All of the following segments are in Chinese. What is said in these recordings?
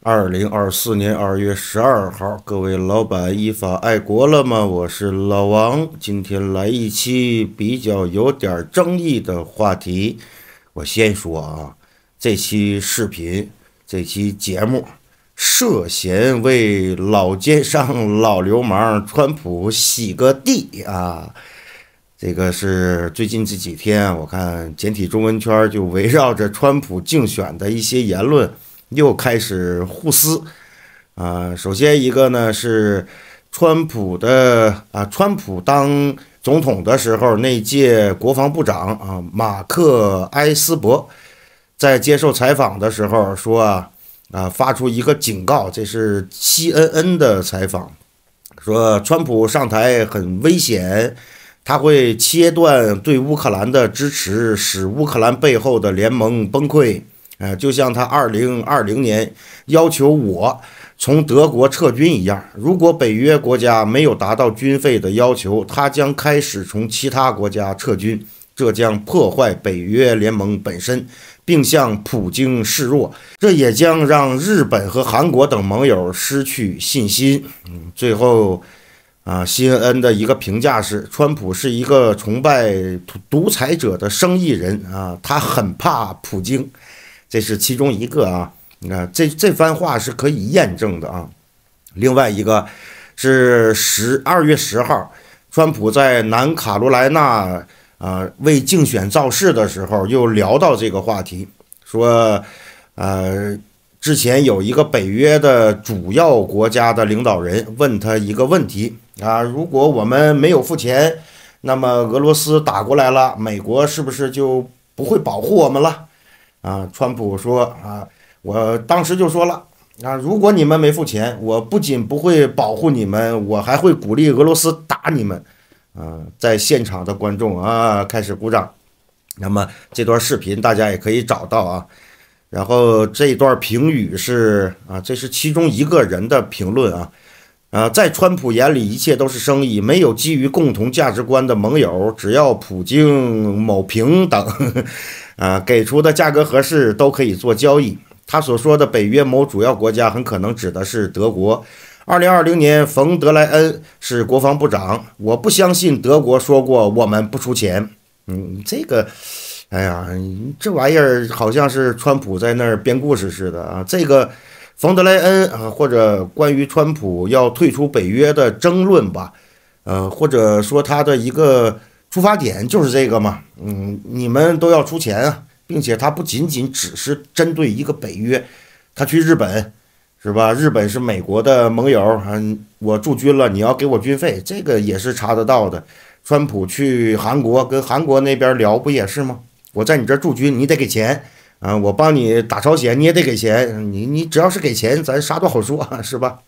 二零二四年二月十二号，各位老板依法爱国了吗？我是老王，今天来一期比较有点争议的话题。我先说啊，这期视频、这期节目涉嫌为老奸商、老流氓川普洗个地啊。这个是最近这几天，我看简体中文圈就围绕着川普竞选的一些言论。又开始互撕，啊，首先一个呢是川普的啊，川普当总统的时候，那届国防部长啊，马克埃斯伯，在接受采访的时候说啊啊，发出一个警告，这是 C N N 的采访，说川普上台很危险，他会切断对乌克兰的支持，使乌克兰背后的联盟崩溃。呃，就像他二零二零年要求我从德国撤军一样，如果北约国家没有达到军费的要求，他将开始从其他国家撤军，这将破坏北约联盟本身，并向普京示弱。这也将让日本和韩国等盟友失去信心。嗯，最后，啊，辛恩的一个评价是：川普是一个崇拜独裁者的生意人啊，他很怕普京。这是其中一个啊，你看这这番话是可以验证的啊。另外一个，是十二月十号，川普在南卡罗来纳啊为竞选造势的时候，又聊到这个话题，说，呃，之前有一个北约的主要国家的领导人问他一个问题啊，如果我们没有付钱，那么俄罗斯打过来了，美国是不是就不会保护我们了？啊，川普说啊，我当时就说了啊，如果你们没付钱，我不仅不会保护你们，我还会鼓励俄罗斯打你们。啊，在现场的观众啊，开始鼓掌。那么这段视频大家也可以找到啊，然后这一段评语是啊，这是其中一个人的评论啊。啊，在川普眼里，一切都是生意，没有基于共同价值观的盟友，只要普京、某平等，啊，给出的价格合适，都可以做交易。他所说的北约某主要国家，很可能指的是德国。二零二零年，冯德莱恩是国防部长，我不相信德国说过我们不出钱。嗯，这个，哎呀，这玩意儿好像是川普在那儿编故事似的啊，这个。冯德莱恩啊，或者关于川普要退出北约的争论吧，呃，或者说他的一个出发点就是这个嘛，嗯，你们都要出钱啊，并且他不仅仅只是针对一个北约，他去日本，是吧？日本是美国的盟友，嗯，我驻军了，你要给我军费，这个也是查得到的。川普去韩国跟韩国那边聊不也是吗？我在你这驻军，你得给钱。啊，我帮你打朝鲜，你也得给钱。你你只要是给钱，咱啥都好说，是吧？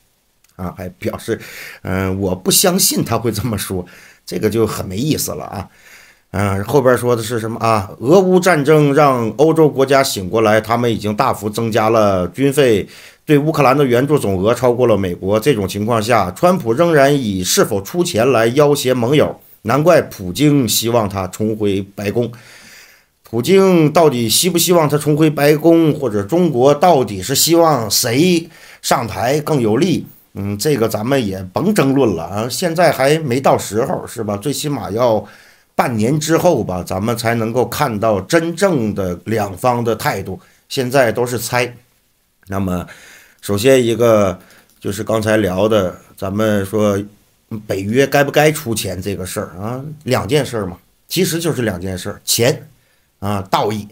啊，还表示，嗯，我不相信他会这么说，这个就很没意思了啊。嗯，后边说的是什么啊？俄乌战争让欧洲国家醒过来，他们已经大幅增加了军费，对乌克兰的援助总额超过了美国。这种情况下，川普仍然以是否出钱来要挟盟友，难怪普京希望他重回白宫。普京到底希不希望他重回白宫，或者中国到底是希望谁上台更有利？嗯，这个咱们也甭争论了啊，现在还没到时候，是吧？最起码要半年之后吧，咱们才能够看到真正的两方的态度。现在都是猜。那么，首先一个就是刚才聊的，咱们说北约该不该出钱这个事儿啊，两件事嘛，其实就是两件事，钱。啊，道义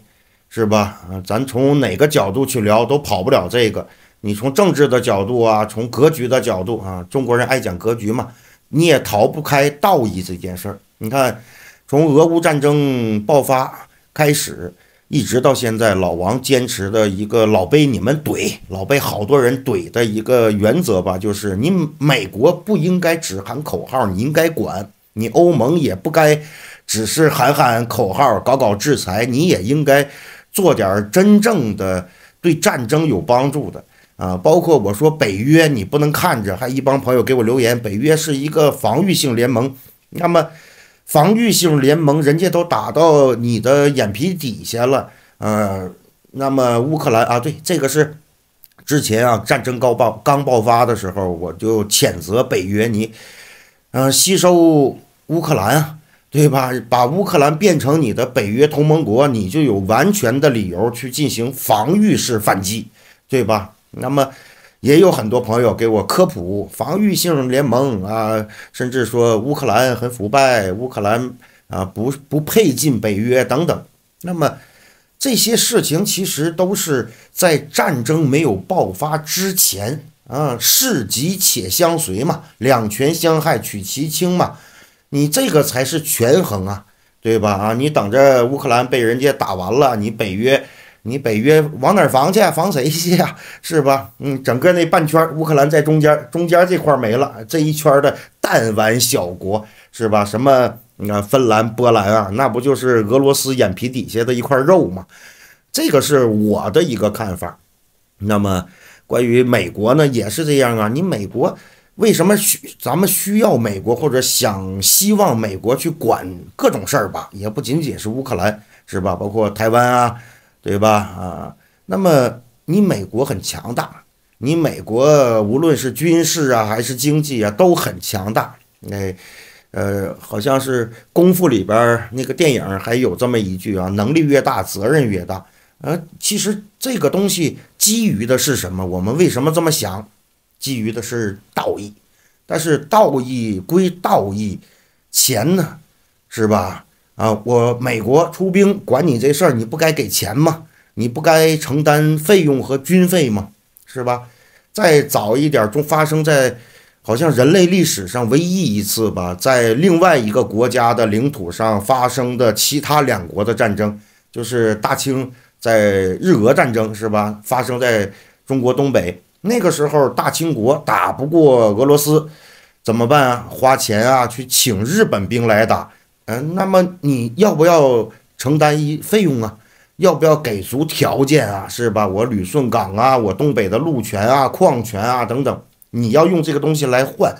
是吧？啊，咱从哪个角度去聊都跑不了这个。你从政治的角度啊，从格局的角度啊，中国人爱讲格局嘛，你也逃不开道义这件事儿。你看，从俄乌战争爆发开始，一直到现在，老王坚持的一个老被你们怼、老被好多人怼的一个原则吧，就是你美国不应该只喊口号，你应该管；你欧盟也不该。只是喊喊口号，搞搞制裁，你也应该做点真正的对战争有帮助的啊！包括我说北约，你不能看着还一帮朋友给我留言，北约是一个防御性联盟。那么防御性联盟，人家都打到你的眼皮底下了，嗯，那么乌克兰啊，对这个是之前啊战争刚爆刚爆发的时候，我就谴责北约，你嗯吸收乌克兰啊。对吧？把乌克兰变成你的北约同盟国，你就有完全的理由去进行防御式反击，对吧？那么也有很多朋友给我科普防御性联盟啊，甚至说乌克兰很腐败，乌克兰啊不不配进北约等等。那么这些事情其实都是在战争没有爆发之前啊，事急且相随嘛，两权相害取其轻嘛。你这个才是权衡啊，对吧？啊，你等着乌克兰被人家打完了，你北约，你北约往哪儿防去？防谁去呀？是吧？嗯，整个那半圈，乌克兰在中间，中间这块没了，这一圈的弹丸小国是吧？什么？你看芬兰、波兰啊，那不就是俄罗斯眼皮底下的一块肉吗？这个是我的一个看法。那么关于美国呢，也是这样啊，你美国。为什么需咱们需要美国或者想希望美国去管各种事儿吧？也不仅仅是乌克兰，是吧？包括台湾啊，对吧？啊，那么你美国很强大，你美国无论是军事啊还是经济啊都很强大。哎，呃，好像是功夫里边那个电影还有这么一句啊：“能力越大，责任越大。”呃，其实这个东西基于的是什么？我们为什么这么想？基于的是道义，但是道义归道义，钱呢，是吧？啊，我美国出兵管你这事儿，你不该给钱吗？你不该承担费用和军费吗？是吧？再早一点，中发生在好像人类历史上唯一一次吧，在另外一个国家的领土上发生的其他两国的战争，就是大清在日俄战争，是吧？发生在中国东北。那个时候，大清国打不过俄罗斯，怎么办啊？花钱啊，去请日本兵来打，嗯，那么你要不要承担一费用啊？要不要给足条件啊？是吧？我旅顺港啊，我东北的路权啊、矿权啊等等，你要用这个东西来换，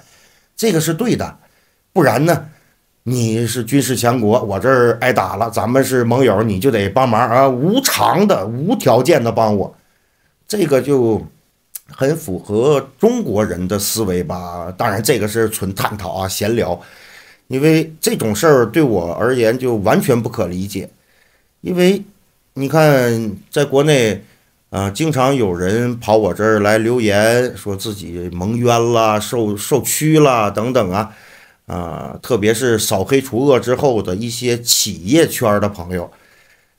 这个是对的，不然呢，你是军事强国，我这儿挨打了，咱们是盟友，你就得帮忙啊，无偿的、无条件的帮我，这个就。很符合中国人的思维吧？当然，这个是纯探讨啊，闲聊。因为这种事儿对我而言就完全不可理解。因为你看，在国内啊，经常有人跑我这儿来留言，说自己蒙冤啦、受受屈啦等等啊啊，特别是扫黑除恶之后的一些企业圈的朋友，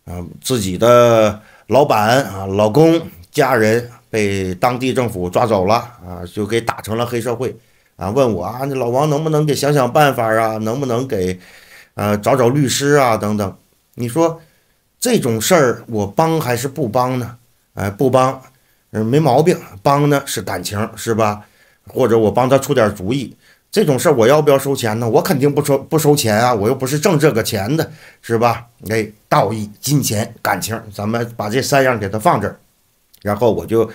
啊，自己的老板啊、老公、家人。被当地政府抓走了啊，就给打成了黑社会啊。问我啊，那老王能不能给想想办法啊？能不能给，呃，找找律师啊等等。你说这种事儿我帮还是不帮呢？哎，不帮，嗯，没毛病。帮呢是感情是吧？或者我帮他出点主意，这种事儿我要不要收钱呢？我肯定不收不收钱啊，我又不是挣这个钱的，是吧？哎，道义、金钱、感情，咱们把这三样给他放这儿。然后我就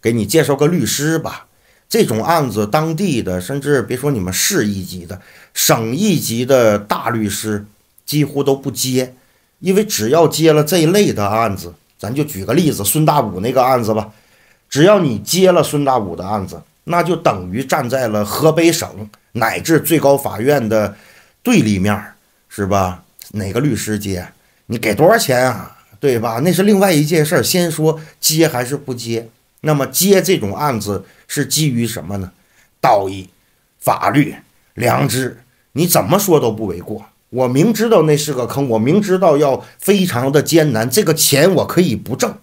给你介绍个律师吧，这种案子当地的，甚至别说你们市一级的、省一级的大律师，几乎都不接，因为只要接了这一类的案子，咱就举个例子，孙大武那个案子吧，只要你接了孙大武的案子，那就等于站在了河北省乃至最高法院的对立面，是吧？哪个律师接？你给多少钱啊？对吧？那是另外一件事儿。先说接还是不接？那么接这种案子是基于什么呢？道义、法律、良知，你怎么说都不为过。我明知道那是个坑，我明知道要非常的艰难，这个钱我可以不挣。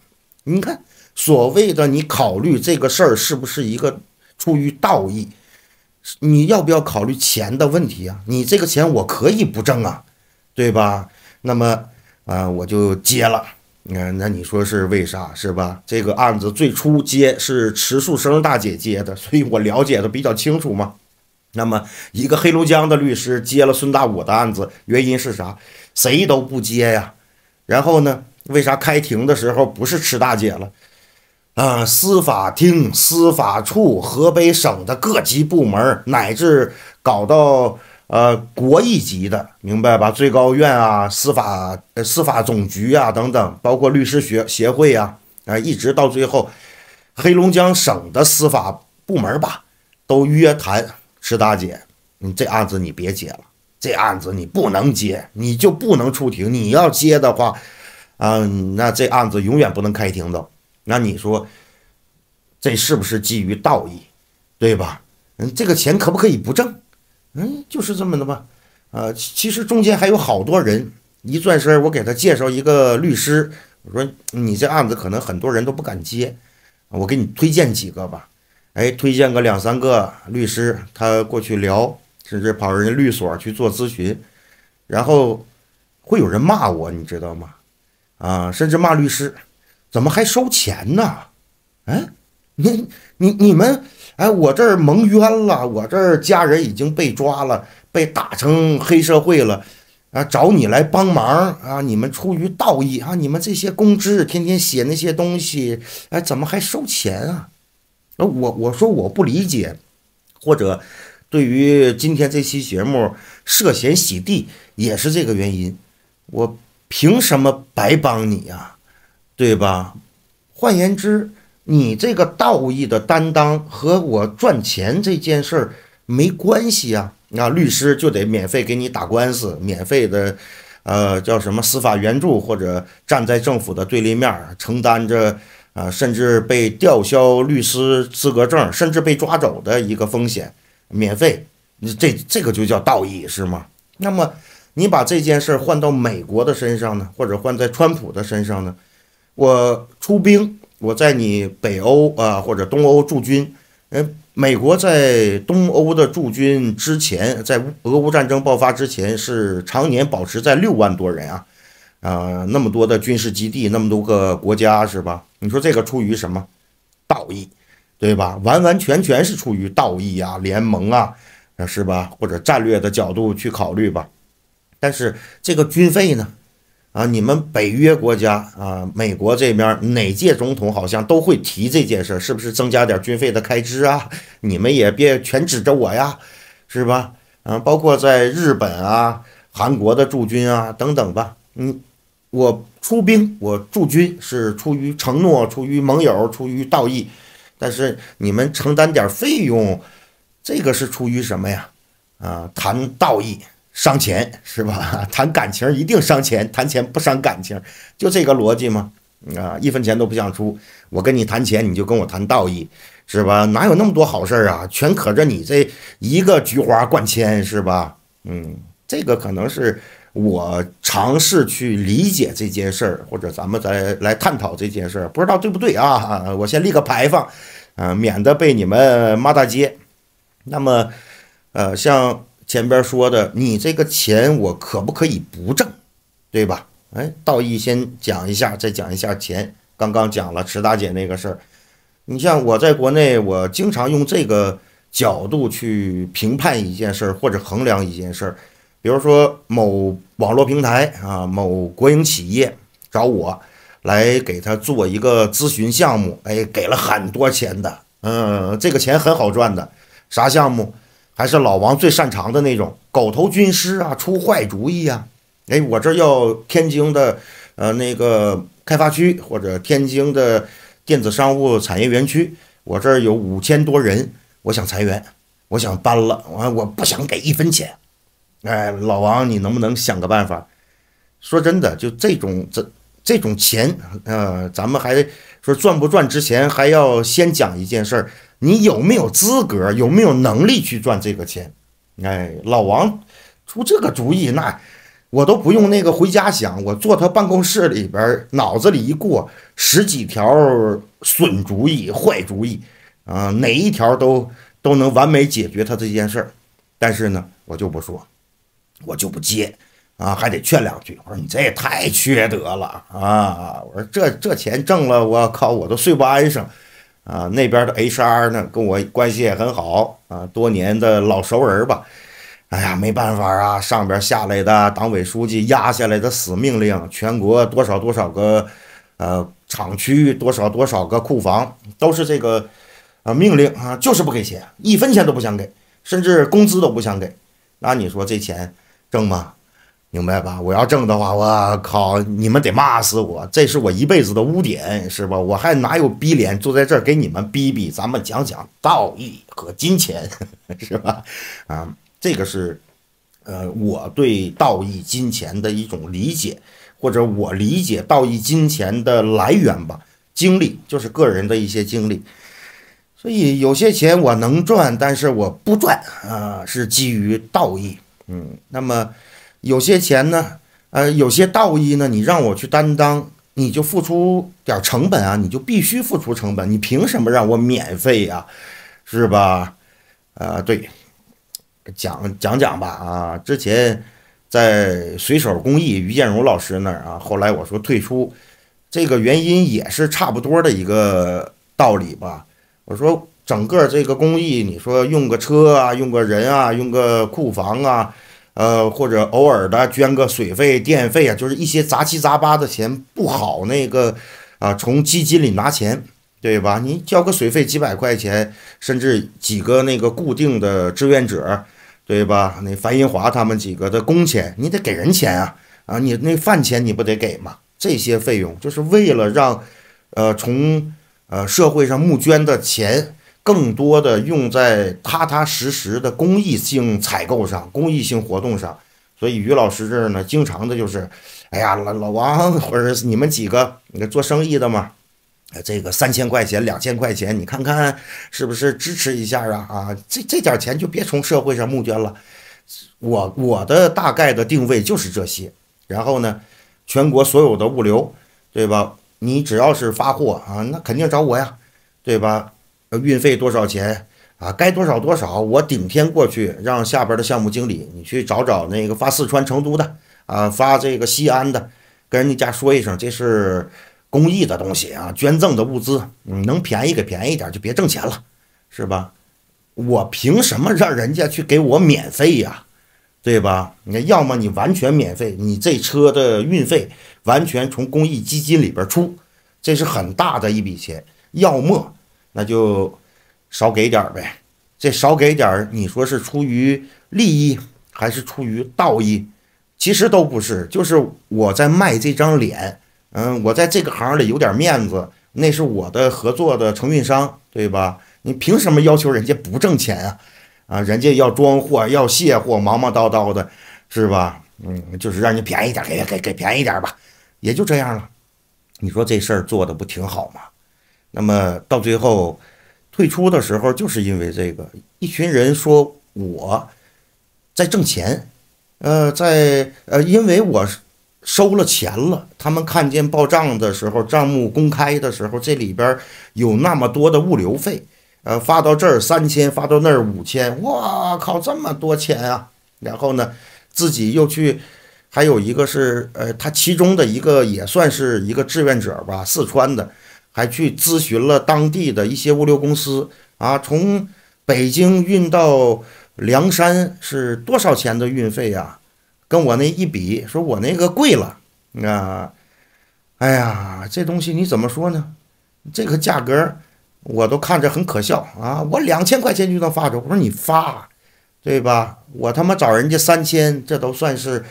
你看，所谓的你考虑这个事儿是不是一个出于道义？你要不要考虑钱的问题啊？你这个钱我可以不挣啊，对吧？那么。啊，我就接了。那那你说是为啥？是吧？这个案子最初接是迟树生大姐接的，所以我了解的比较清楚嘛。那么一个黑龙江的律师接了孙大武的案子，原因是啥？谁都不接呀。然后呢，为啥开庭的时候不是迟大姐了？啊，司法厅、司法处、河北省的各级部门，乃至搞到。呃，国一级的，明白吧？最高院啊，司法司法总局啊，等等，包括律师学协会啊，啊，一直到最后，黑龙江省的司法部门吧，都约谈石大姐，你这案子你别接了，这案子你不能接，你就不能出庭，你要接的话，啊，那这案子永远不能开庭的。那你说，这是不是基于道义，对吧？嗯，这个钱可不可以不挣？嗯，就是这么的吧，啊，其实中间还有好多人，一转身我给他介绍一个律师，我说你这案子可能很多人都不敢接，我给你推荐几个吧，哎，推荐个两三个律师，他过去聊，甚至跑人家律所去做咨询，然后会有人骂我，你知道吗？啊，甚至骂律师，怎么还收钱呢？哎，你你你们。哎，我这儿蒙冤了，我这儿家人已经被抓了，被打成黑社会了，啊，找你来帮忙啊！你们出于道义啊，你们这些公知天天写那些东西，哎，怎么还收钱啊？我我说我不理解，或者对于今天这期节目涉嫌洗地，也是这个原因，我凭什么白帮你呀？对吧？换言之。你这个道义的担当和我赚钱这件事儿没关系呀？那律师就得免费给你打官司，免费的，呃，叫什么司法援助，或者站在政府的对立面承担着，啊，甚至被吊销律师资格证，甚至被抓走的一个风险，免费，这这个就叫道义是吗？那么你把这件事儿换到美国的身上呢，或者换在川普的身上呢？我出兵。我在你北欧啊，或者东欧驻军，呃，美国在东欧的驻军之前，在俄乌战争爆发之前，是常年保持在六万多人啊，啊，那么多的军事基地，那么多个国家，是吧？你说这个出于什么道义，对吧？完完全全是出于道义啊，联盟啊，是吧？或者战略的角度去考虑吧，但是这个军费呢？啊，你们北约国家啊，美国这边哪届总统好像都会提这件事是不是增加点军费的开支啊？你们也别全指着我呀，是吧？啊，包括在日本啊、韩国的驻军啊等等吧。嗯，我出兵、我驻军是出于承诺、出于盟友、出于道义，但是你们承担点费用，这个是出于什么呀？啊，谈道义。伤钱是吧？谈感情一定伤钱，谈钱不伤感情，就这个逻辑吗？啊，一分钱都不想出，我跟你谈钱，你就跟我谈道义，是吧？哪有那么多好事儿啊？全可着你这一个菊花灌千，是吧？嗯，这个可能是我尝试去理解这件事儿，或者咱们再来探讨这件事儿，不知道对不对啊？我先立个牌坊，嗯，免得被你们骂大街。那么，呃，像。前边说的，你这个钱我可不可以不挣，对吧？哎，道义先讲一下，再讲一下钱。刚刚讲了池大姐那个事儿，你像我在国内，我经常用这个角度去评判一件事儿或者衡量一件事儿。比如说某网络平台啊，某国营企业找我来给他做一个咨询项目，哎，给了很多钱的，嗯，这个钱很好赚的，啥项目？还是老王最擅长的那种狗头军师啊，出坏主意啊！哎，我这要天津的，呃，那个开发区或者天津的电子商务产业园区，我这儿有五千多人，我想裁员，我想搬了，我我不想给一分钱。哎，老王，你能不能想个办法？说真的，就这种这这种钱，嗯，咱们还。说赚不赚之前，还要先讲一件事儿：你有没有资格，有没有能力去赚这个钱？哎，老王出这个主意，那我都不用那个回家想，我坐他办公室里边，脑子里一过十几条损主意、坏主意，啊，哪一条都都能完美解决他这件事儿。但是呢，我就不说，我就不接。啊，还得劝两句。我说你这也太缺德了啊！我说这这钱挣了，我靠，我都睡不安生。啊，那边的 HR 呢，跟我关系也很好啊，多年的老熟人吧。哎呀，没办法啊，上边下来的党委书记压下来的死命令，全国多少多少个，呃，厂区多少多少个库房都是这个，啊，命令啊，就是不给钱，一分钱都不想给，甚至工资都不想给。那你说这钱挣吗？明白吧？我要挣的话，我靠，你们得骂死我！这是我一辈子的污点，是吧？我还哪有逼脸坐在这儿给你们逼逼？咱们讲讲道义和金钱，是吧？啊，这个是，呃，我对道义、金钱的一种理解，或者我理解道义、金钱的来源吧，经历就是个人的一些经历。所以有些钱我能赚，但是我不赚啊，是基于道义。嗯，那么。有些钱呢，呃，有些道义呢，你让我去担当，你就付出点成本啊，你就必须付出成本，你凭什么让我免费啊，是吧？啊，对，讲讲讲吧，啊，之前在随手公益于建荣老师那儿啊，后来我说退出，这个原因也是差不多的一个道理吧。我说整个这个公益，你说用个车啊，用个人啊，用个库房啊。呃，或者偶尔的捐个水费、电费啊，就是一些杂七杂八的钱不好那个啊，从基金里拿钱，对吧？你交个水费几百块钱，甚至几个那个固定的志愿者，对吧？那樊银华他们几个的工钱，你得给人钱啊啊！你那饭钱你不得给吗？这些费用就是为了让，呃，从呃社会上募捐的钱。更多的用在踏踏实实的公益性采购上、公益性活动上，所以于老师这儿呢，经常的就是，哎呀，老老王或者你们几个，你看做生意的嘛，这个三千块钱、两千块钱，你看看是不是支持一下啊？啊，这这点钱就别从社会上募捐了。我我的大概的定位就是这些。然后呢，全国所有的物流，对吧？你只要是发货啊，那肯定找我呀，对吧？运费多少钱啊？该多少多少，我顶天过去，让下边的项目经理，你去找找那个发四川成都的啊，发这个西安的，跟人家家说一声，这是公益的东西啊，捐赠的物资，能便宜给便宜点，就别挣钱了，是吧？我凭什么让人家去给我免费呀？对吧？你看，要么你完全免费，你这车的运费完全从公益基金里边出，这是很大的一笔钱；要么。那就少给点呗，这少给点你说是出于利益还是出于道义？其实都不是，就是我在卖这张脸，嗯，我在这个行里有点面子，那是我的合作的承运商，对吧？你凭什么要求人家不挣钱啊？啊，人家要装货要卸货，忙忙叨叨的，是吧？嗯，就是让人便宜点给给给便宜点吧，也就这样了。你说这事儿做的不挺好吗？那么到最后退出的时候，就是因为这个一群人说我在挣钱，呃，在呃，因为我收了钱了。他们看见报账的时候，账目公开的时候，这里边有那么多的物流费，呃，发到这儿三千，发到那儿五千，哇靠，这么多钱啊！然后呢，自己又去，还有一个是呃，他其中的一个也算是一个志愿者吧，四川的。还去咨询了当地的一些物流公司啊，从北京运到梁山是多少钱的运费呀？跟我那一比，说我那个贵了啊！哎呀，这东西你怎么说呢？这个价格我都看着很可笑啊！我两千块钱就能发走，我说你发，对吧？我他妈找人家三千，这都算是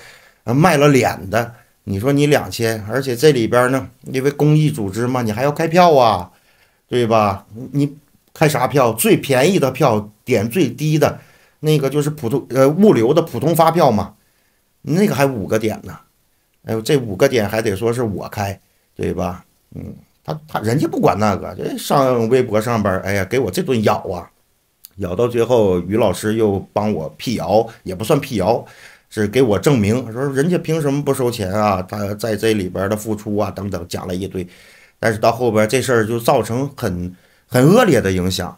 卖了脸的。你说你两千，而且这里边呢，因为公益组织嘛，你还要开票啊，对吧？你开啥票？最便宜的票，点最低的，那个就是普通呃物流的普通发票嘛，那个还五个点呢。哎呦，这五个点还得说是我开，对吧？嗯，他他人家不管那个，这上微博上班，哎呀，给我这顿咬啊，咬到最后，于老师又帮我辟谣，也不算辟谣。是给我证明，说人家凭什么不收钱啊？他在这里边的付出啊，等等，讲了一堆，但是到后边这事儿就造成很很恶劣的影响，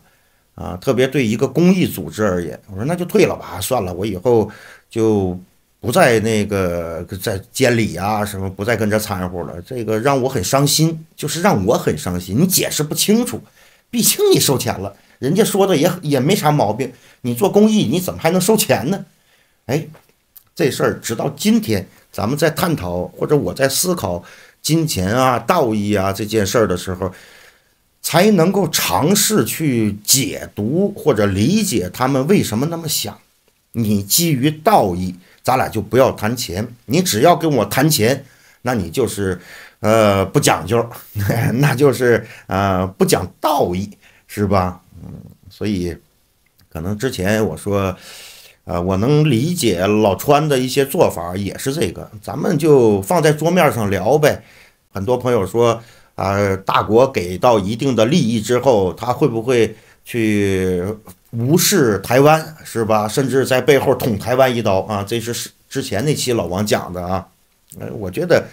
啊，特别对一个公益组织而言，我说那就退了吧，算了，我以后就不再那个在监理啊什么不再跟着掺和了。这个让我很伤心，就是让我很伤心。你解释不清楚，毕竟你收钱了，人家说的也也没啥毛病。你做公益你怎么还能收钱呢？哎。这事儿直到今天，咱们在探讨或者我在思考金钱啊、道义啊这件事儿的时候，才能够尝试去解读或者理解他们为什么那么想。你基于道义，咱俩就不要谈钱。你只要跟我谈钱，那你就是呃不讲究，那就是呃不讲道义，是吧？嗯，所以可能之前我说。啊，我能理解老川的一些做法，也是这个，咱们就放在桌面上聊呗。很多朋友说，啊，大国给到一定的利益之后，他会不会去无视台湾，是吧？甚至在背后捅台湾一刀啊？这是之前那期老王讲的啊。呃，我觉得，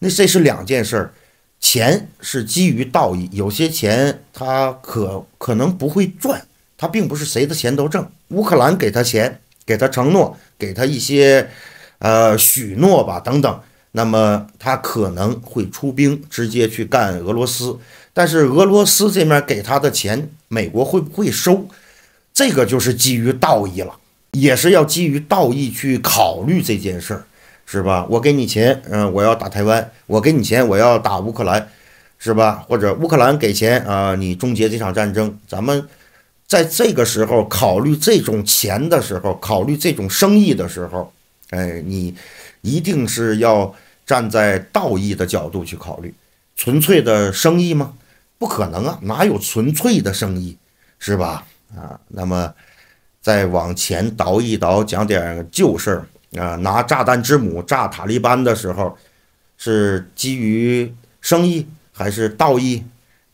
那这是两件事，钱是基于道义，有些钱他可可能不会赚，他并不是谁的钱都挣。乌克兰给他钱，给他承诺，给他一些，呃，许诺吧，等等。那么他可能会出兵，直接去干俄罗斯。但是俄罗斯这面给他的钱，美国会不会收？这个就是基于道义了，也是要基于道义去考虑这件事儿，是吧？我给你钱，嗯，我要打台湾；我给你钱，我要打乌克兰，是吧？或者乌克兰给钱啊，你终结这场战争，咱们。在这个时候考虑这种钱的时候，考虑这种生意的时候，哎，你一定是要站在道义的角度去考虑，纯粹的生意吗？不可能啊，哪有纯粹的生意，是吧？啊，那么再往前倒一倒，讲点旧事儿啊，拿炸弹之母炸塔利班的时候，是基于生意还是道义，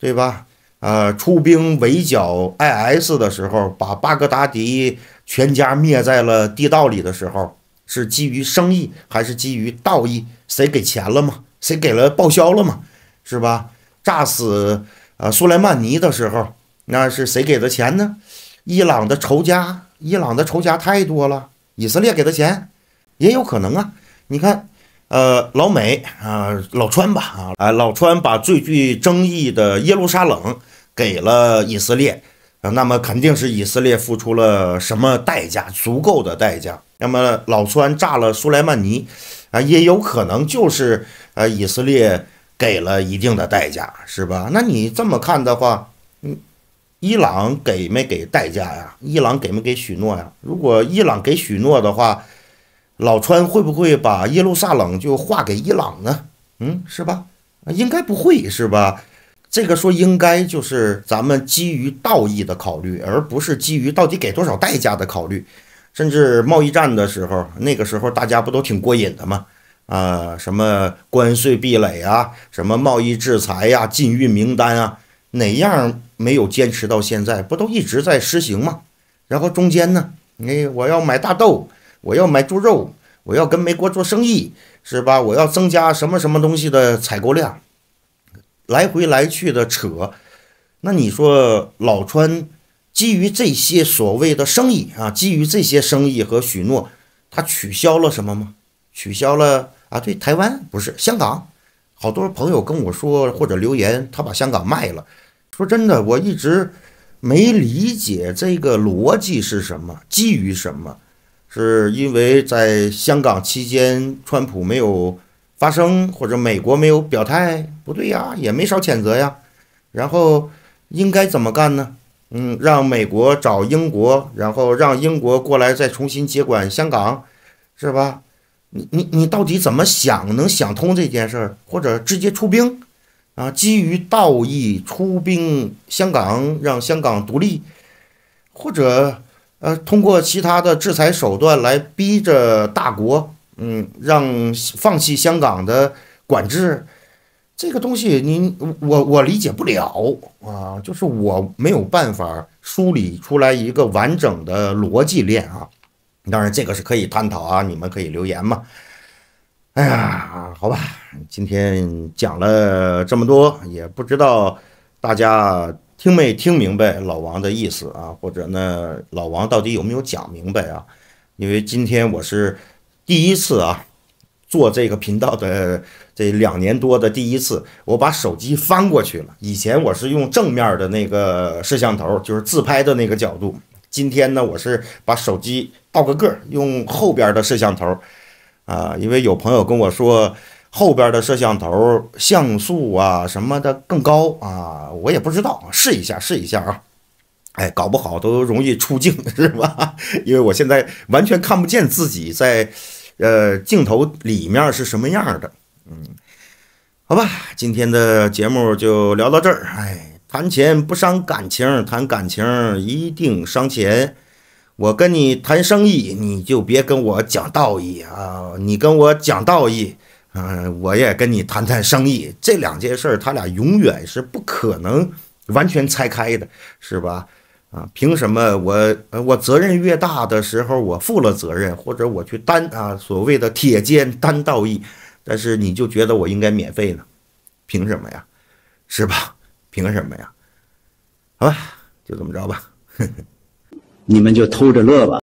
对吧？呃，出兵围剿 IS 的时候，把巴格达迪全家灭在了地道里的时候，是基于生意还是基于道义？谁给钱了吗？谁给了报销了吗？是吧？炸死啊苏莱曼尼的时候，那是谁给的钱呢？伊朗的仇家，伊朗的仇家太多了，以色列给的钱也有可能啊。你看，呃，老美啊，老川吧啊啊，老川把最具争议的耶路撒冷。给了以色列，啊，那么肯定是以色列付出了什么代价，足够的代价。那么老川炸了苏莱曼尼，啊，也有可能就是，啊，以色列给了一定的代价，是吧？那你这么看的话，嗯，伊朗给没给代价呀？伊朗给没给许诺呀？如果伊朗给许诺的话，老川会不会把耶路撒冷就划给伊朗呢？嗯，是吧？应该不会，是吧？这个说应该就是咱们基于道义的考虑，而不是基于到底给多少代价的考虑。甚至贸易战的时候，那个时候大家不都挺过瘾的吗？啊，什么关税壁垒啊，什么贸易制裁呀，禁运名单啊，哪样没有坚持到现在？不都一直在实行吗？然后中间呢，你我要买大豆，我要买猪肉，我要跟美国做生意，是吧？我要增加什么什么东西的采购量。来回来去的扯，那你说老川基于这些所谓的生意啊，基于这些生意和许诺，他取消了什么吗？取消了啊？对，台湾不是香港，好多朋友跟我说或者留言，他把香港卖了。说真的，我一直没理解这个逻辑是什么，基于什么？是因为在香港期间，川普没有发声或者美国没有表态？不对呀，也没少谴责呀，然后应该怎么干呢？嗯，让美国找英国，然后让英国过来再重新接管香港，是吧？你你你到底怎么想？能想通这件事儿，或者直接出兵啊？基于道义出兵香港，让香港独立，或者呃，通过其他的制裁手段来逼着大国嗯，让放弃香港的管制。这个东西您我我理解不了啊，就是我没有办法梳理出来一个完整的逻辑链啊。当然，这个是可以探讨啊，你们可以留言嘛。哎呀，好吧，今天讲了这么多，也不知道大家听没听明白老王的意思啊，或者呢，老王到底有没有讲明白啊？因为今天我是第一次啊，做这个频道的。这两年多的第一次，我把手机翻过去了。以前我是用正面的那个摄像头，就是自拍的那个角度。今天呢，我是把手机倒个个用后边的摄像头。啊，因为有朋友跟我说，后边的摄像头像素啊什么的更高啊，我也不知道，试一下试一下啊。哎，搞不好都容易出镜，是吧？因为我现在完全看不见自己在，呃，镜头里面是什么样的。嗯，好吧，今天的节目就聊到这儿。哎，谈钱不伤感情，谈感情一定伤钱。我跟你谈生意，你就别跟我讲道义啊！你跟我讲道义，嗯，我也跟你谈谈生意。这两件事儿，他俩永远是不可能完全拆开的，是吧？啊，凭什么我呃我责任越大的时候，我负了责任，或者我去担啊所谓的铁肩担道义。但是你就觉得我应该免费呢？凭什么呀？是吧？凭什么呀？好吧，就这么着吧，你们就偷着乐吧。